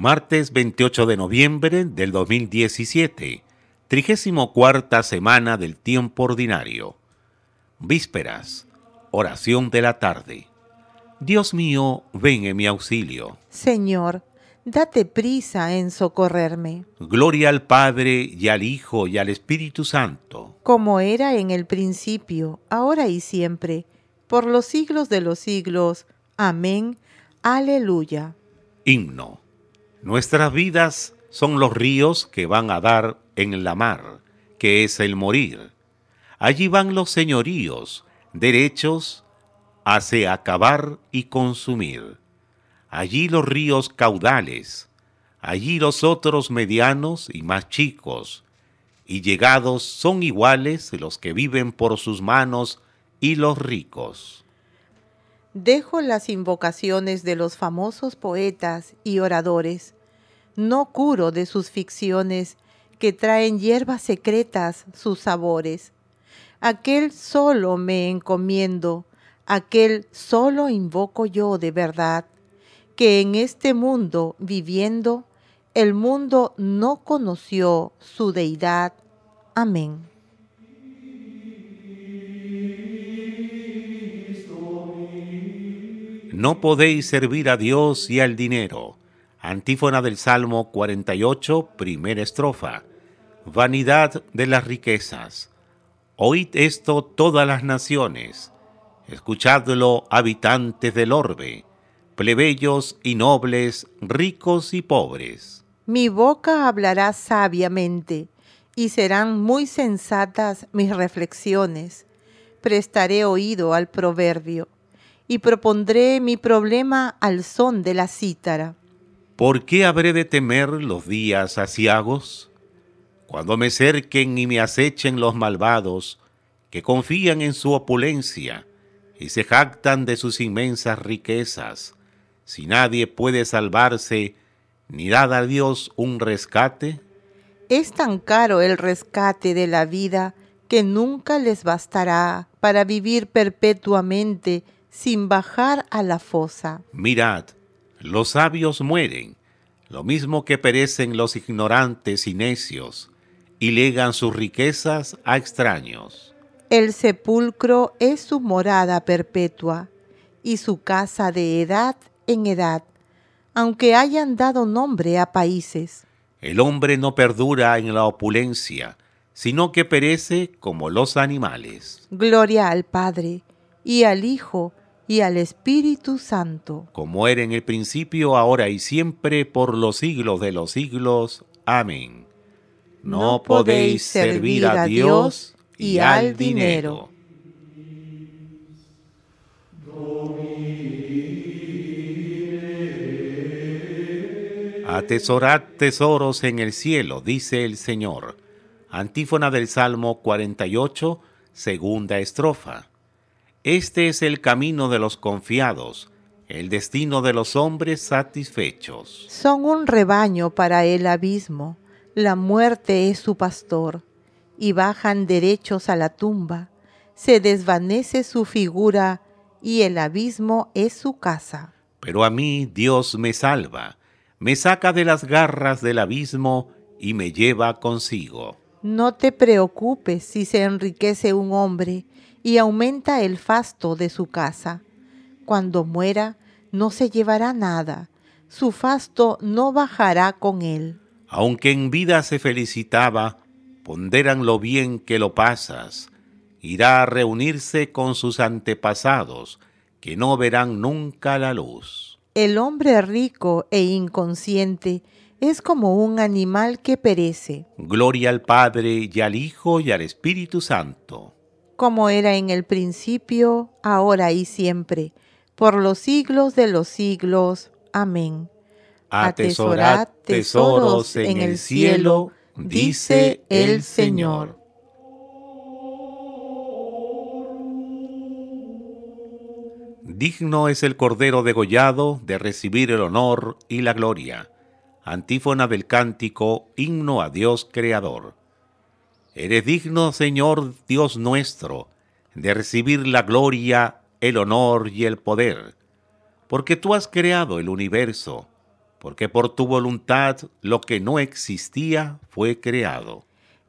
Martes 28 de noviembre del 2017, 34 semana del tiempo ordinario. Vísperas, oración de la tarde. Dios mío, ven en mi auxilio. Señor, date prisa en socorrerme. Gloria al Padre y al Hijo y al Espíritu Santo. Como era en el principio, ahora y siempre, por los siglos de los siglos. Amén. Aleluya. Himno Nuestras vidas son los ríos que van a dar en la mar, que es el morir. Allí van los señoríos, derechos, hace acabar y consumir. Allí los ríos caudales, allí los otros medianos y más chicos, y llegados son iguales los que viven por sus manos y los ricos. Dejo las invocaciones de los famosos poetas y oradores. No curo de sus ficciones que traen hierbas secretas sus sabores. Aquel solo me encomiendo, aquel solo invoco yo de verdad, que en este mundo viviendo, el mundo no conoció su deidad. Amén. No podéis servir a Dios y al dinero. Antífona del Salmo 48, primera estrofa. Vanidad de las riquezas. Oíd esto todas las naciones. Escuchadlo, habitantes del orbe, plebeyos y nobles, ricos y pobres. Mi boca hablará sabiamente, y serán muy sensatas mis reflexiones. Prestaré oído al proverbio y propondré mi problema al son de la cítara. ¿Por qué habré de temer los días aciagos? Cuando me cerquen y me acechen los malvados, que confían en su opulencia y se jactan de sus inmensas riquezas, si nadie puede salvarse, ni dar a Dios un rescate? Es tan caro el rescate de la vida que nunca les bastará para vivir perpetuamente sin bajar a la fosa. Mirad, los sabios mueren, lo mismo que perecen los ignorantes y necios, y legan sus riquezas a extraños. El sepulcro es su morada perpetua y su casa de edad en edad, aunque hayan dado nombre a países. El hombre no perdura en la opulencia, sino que perece como los animales. Gloria al Padre, y al Hijo, y al Espíritu Santo. Como era en el principio, ahora y siempre, por los siglos de los siglos. Amén. No, podéis servir a Dios y al dinero. Atesorad tesoros en el cielo, dice el Señor. Antífona del Salmo 48, segunda estrofa. Este es el camino de los confiados, el destino de los hombres satisfechos. Son un rebaño para el abismo, la muerte es su pastor, y bajan derechos a la tumba, se desvanece su figura, y el abismo es su casa. Pero a mí Dios me salva, me saca de las garras del abismo y me lleva consigo. No te preocupes si se enriquece un hombre y aumenta el fasto de su casa. Cuando muera, no se llevará nada, su fasto no bajará con él. Aunque en vida se felicitaba, ponderan lo bien que lo pasas. Irá a reunirse con sus antepasados, que no verán nunca la luz. El hombre rico e inconsciente es como un animal que perece. Gloria al Padre y al Hijo y al Espíritu Santo como era en el principio, ahora y siempre, por los siglos de los siglos. Amén. Atesorad tesoros en el cielo, dice el Señor. Digno es el Cordero degollado de recibir el honor y la gloria. Antífona del cántico, himno a Dios Creador. Eres digno, Señor Dios nuestro, de recibir la gloria, el honor y el poder, porque tú has creado el universo, porque por tu voluntad lo que no existía fue creado.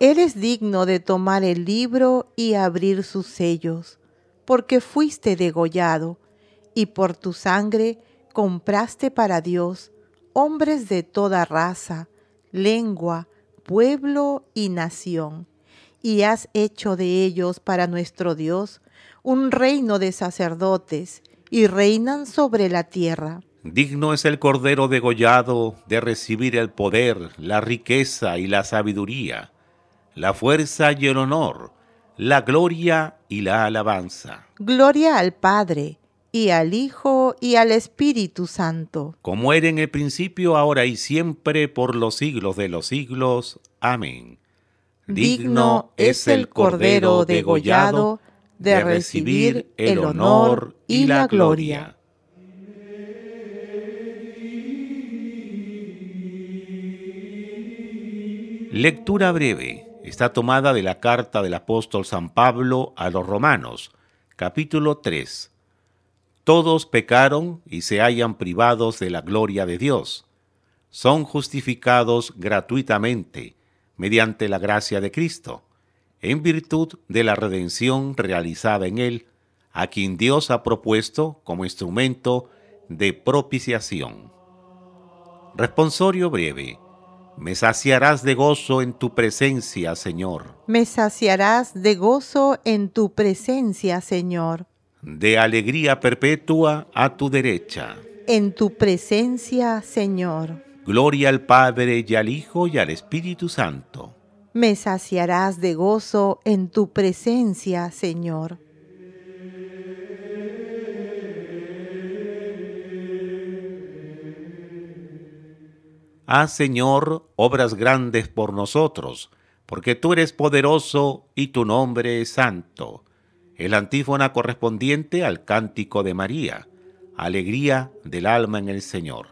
Eres digno de tomar el libro y abrir sus sellos, porque fuiste degollado, y por tu sangre compraste para Dios hombres de toda raza, lengua, pueblo y nación y has hecho de ellos para nuestro Dios un reino de sacerdotes, y reinan sobre la tierra. Digno es el Cordero degollado de recibir el poder, la riqueza y la sabiduría, la fuerza y el honor, la gloria y la alabanza. Gloria al Padre, y al Hijo, y al Espíritu Santo. Como era en el principio, ahora y siempre, por los siglos de los siglos. Amén digno es el Cordero degollado de recibir el honor y la gloria. Lectura breve. Está tomada de la carta del apóstol San Pablo a los romanos, capítulo 3. Todos pecaron y se hallan privados de la gloria de Dios. Son justificados gratuitamente mediante la gracia de Cristo, en virtud de la redención realizada en Él, a quien Dios ha propuesto como instrumento de propiciación. Responsorio breve. Me saciarás de gozo en tu presencia, Señor. Me saciarás de gozo en tu presencia, Señor. De alegría perpetua a tu derecha. En tu presencia, Señor. Gloria al Padre y al Hijo y al Espíritu Santo. Me saciarás de gozo en tu presencia, Señor. Haz, ah, Señor, obras grandes por nosotros, porque tú eres poderoso y tu nombre es santo. El antífona correspondiente al cántico de María, alegría del alma en el Señor.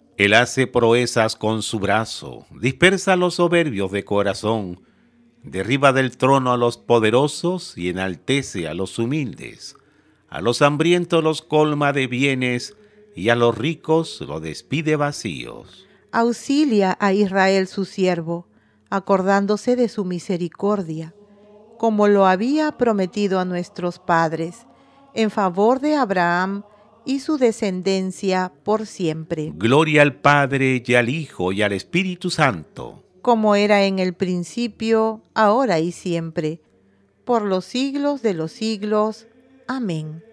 Él hace proezas con su brazo, dispersa a los soberbios de corazón, derriba del trono a los poderosos y enaltece a los humildes. A los hambrientos los colma de bienes y a los ricos los despide vacíos. Auxilia a Israel su siervo, acordándose de su misericordia, como lo había prometido a nuestros padres, en favor de Abraham y su descendencia por siempre. Gloria al Padre y al Hijo y al Espíritu Santo. Como era en el principio, ahora y siempre, por los siglos de los siglos. Amén.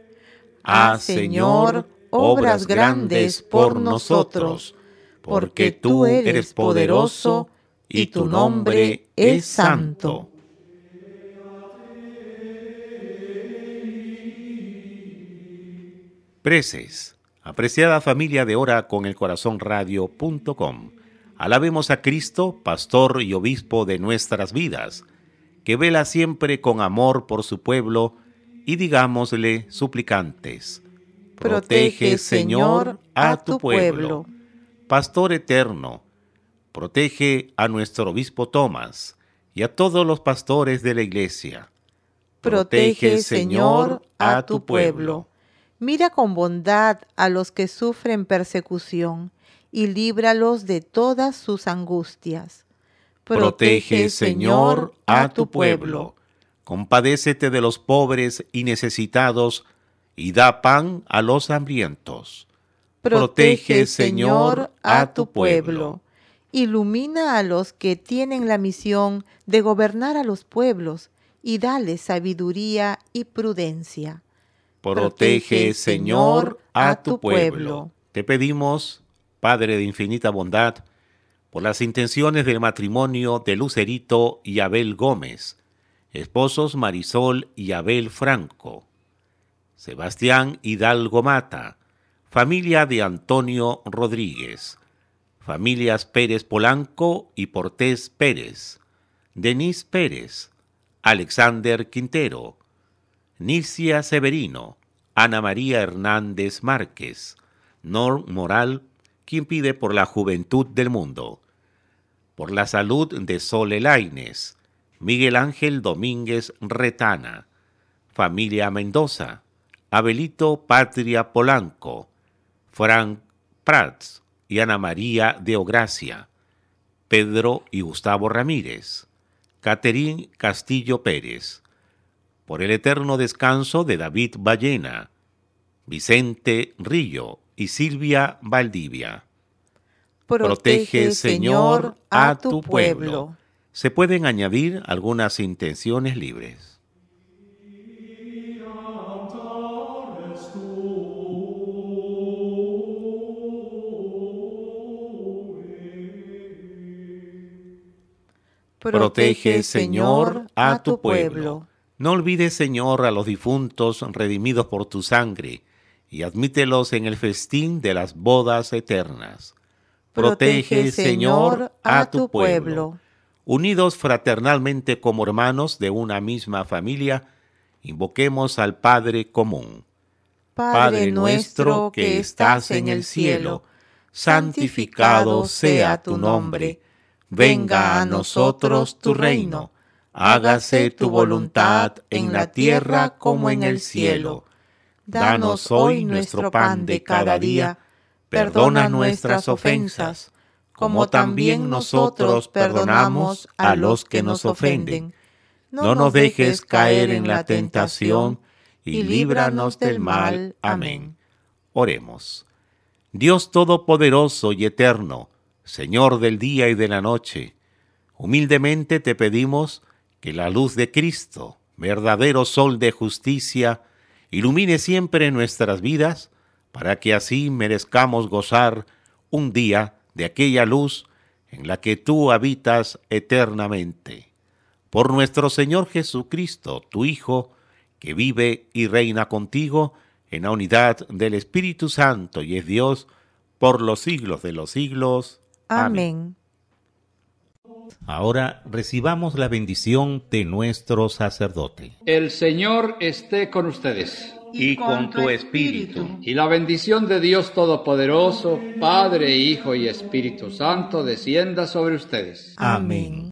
Ah, ah Señor, obras grandes por nosotros, porque tú eres poderoso y tu nombre es santo. Apreciada familia de Hora con el Corazón Alabemos a Cristo, pastor y obispo de nuestras vidas, que vela siempre con amor por su pueblo y digámosle suplicantes. Protege, Señor, a tu pueblo. Pastor eterno, protege a nuestro obispo Tomás y a todos los pastores de la iglesia. Protege, Señor, a tu pueblo. Mira con bondad a los que sufren persecución y líbralos de todas sus angustias. Protege, Señor, a tu pueblo. Compadécete de los pobres y necesitados y da pan a los hambrientos. Protege, Señor, a tu pueblo. Ilumina a los que tienen la misión de gobernar a los pueblos y dale sabiduría y prudencia. Protege, Señor, a tu pueblo. Te pedimos, Padre de infinita bondad, por las intenciones del matrimonio de Lucerito y Abel Gómez, esposos Marisol y Abel Franco, Sebastián Hidalgo Mata, familia de Antonio Rodríguez, familias Pérez Polanco y Portés Pérez, Denis Pérez, Alexander Quintero, Nicia Severino, Ana María Hernández Márquez, Norm Moral, quien pide por la juventud del mundo, por la salud de Sole Elaines, Miguel Ángel Domínguez Retana, familia Mendoza, Abelito Patria Polanco, Frank Prats y Ana María Deogracia, Pedro y Gustavo Ramírez, Caterín Castillo Pérez, por el eterno descanso de David Ballena, Vicente Rillo y Silvia Valdivia. Protege, Señor, a tu pueblo. Se pueden añadir algunas intenciones libres. Protege, Señor, a tu pueblo. No olvides, Señor, a los difuntos redimidos por tu sangre, y admítelos en el festín de las bodas eternas. Protege, Señor, a tu pueblo. Unidos fraternalmente como hermanos de una misma familia, invoquemos al Padre común. Padre nuestro que estás en el cielo, santificado sea tu nombre. Venga a nosotros tu reino hágase tu voluntad en la tierra como en el cielo. Danos hoy nuestro pan de cada día, perdona nuestras ofensas, como también nosotros perdonamos a los que nos ofenden. No nos dejes caer en la tentación, y líbranos del mal. Amén. Oremos. Dios Todopoderoso y Eterno, Señor del día y de la noche, humildemente te pedimos que la luz de Cristo, verdadero sol de justicia, ilumine siempre nuestras vidas, para que así merezcamos gozar un día de aquella luz en la que tú habitas eternamente. Por nuestro Señor Jesucristo, tu Hijo, que vive y reina contigo en la unidad del Espíritu Santo y es Dios por los siglos de los siglos. Amén. Ahora recibamos la bendición de nuestro sacerdote. El Señor esté con ustedes. Y, con, tu espíritu. Y la bendición de Dios Todopoderoso, Padre, Hijo y Espíritu Santo, descienda sobre ustedes. Amén.